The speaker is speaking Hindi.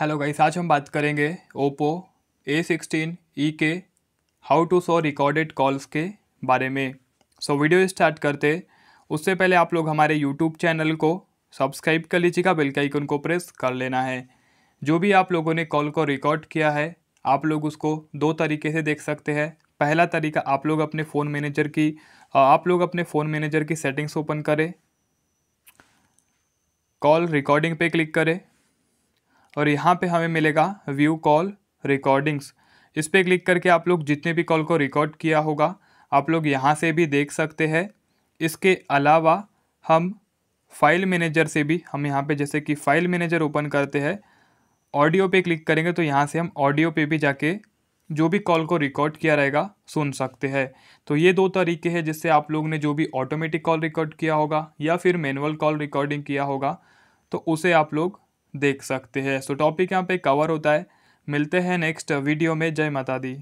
हेलो गाइस आज हम बात करेंगे ओप्पो ए सिक्सटीन ई के how to show recorded calls के बारे में सो so, वीडियो स्टार्ट करते उससे पहले आप लोग हमारे यूट्यूब चैनल को सब्सक्राइब कर लीजिएगा बेल के आइकन को प्रेस कर लेना है जो भी आप लोगों ने कॉल को रिकॉर्ड किया है आप लोग उसको दो तरीके से देख सकते हैं पहला तरीका आप लोग अपने फ़ोन मैनेजर की आप लोग अपने फ़ोन मैनेजर की सेटिंग्स ओपन करें कॉल रिकॉर्डिंग पे क्लिक करें और यहाँ पे हमें मिलेगा व्यू कॉल रिकॉर्डिंग्स इस पर क्लिक करके आप लोग जितने भी कॉल को रिकॉर्ड किया होगा आप लोग यहाँ से भी देख सकते हैं इसके अलावा हम फाइल मैनेजर से भी हम यहाँ पे जैसे कि फाइल मैनेजर ओपन करते हैं ऑडियो पे क्लिक करेंगे तो यहाँ से हम ऑडियो पे भी जाके जो भी कॉल को रिकॉर्ड किया रहेगा सुन सकते हैं तो ये दो तरीके हैं जिससे आप लोग ने जो भी ऑटोमेटिक कॉल रिकॉर्ड किया होगा या फिर मैनुअल कॉल रिकॉर्डिंग किया होगा तो उसे आप लोग देख सकते हैं सो टॉपिक यहाँ पे कवर होता है मिलते हैं नेक्स्ट वीडियो में जय माता दी